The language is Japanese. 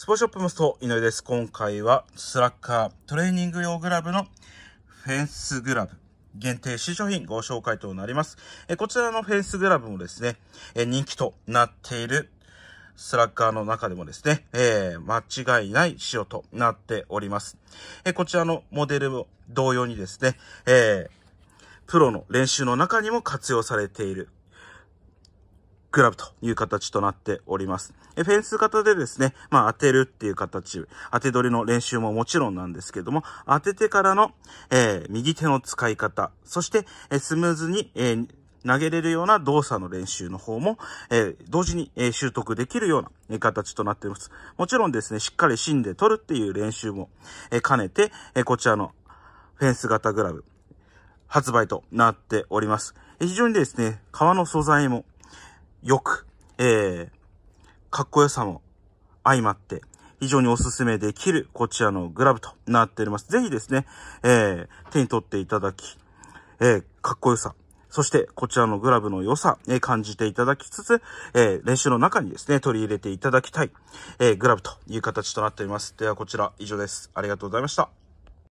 スポーショップのスト井上です。今回はスラッカートレーニング用グラブのフェンスグラブ限定新商品ご紹介となります。えこちらのフェンスグラブもですね、え人気となっているスラッガーの中でもですね、えー、間違いない仕様となっております。えこちらのモデルも同様にですね、えー、プロの練習の中にも活用されているグラブという形となっております。フェンス型でですね、まあ当てるっていう形、当て取りの練習ももちろんなんですけども、当ててからの、えー、右手の使い方、そして、えスムーズに、えー投げれるような動作の練習の方も、えー、同時に、えー、習得できるような、えー、形となっています。もちろんですね、しっかり芯で取るっていう練習も、え兼ねて、えこちらのフェンス型グラブ発売となっております。非常にですね、革の素材もよく、えー、かっこよさも相まって、非常におすすめできる、こちらのグラブとなっております。ぜひですね、えー、手に取っていただき、えー、かっこよさ、そして、こちらのグラブの良さ、えー、感じていただきつつ、えー、練習の中にですね、取り入れていただきたい、えー、グラブという形となっております。では、こちら以上です。ありがとうございました。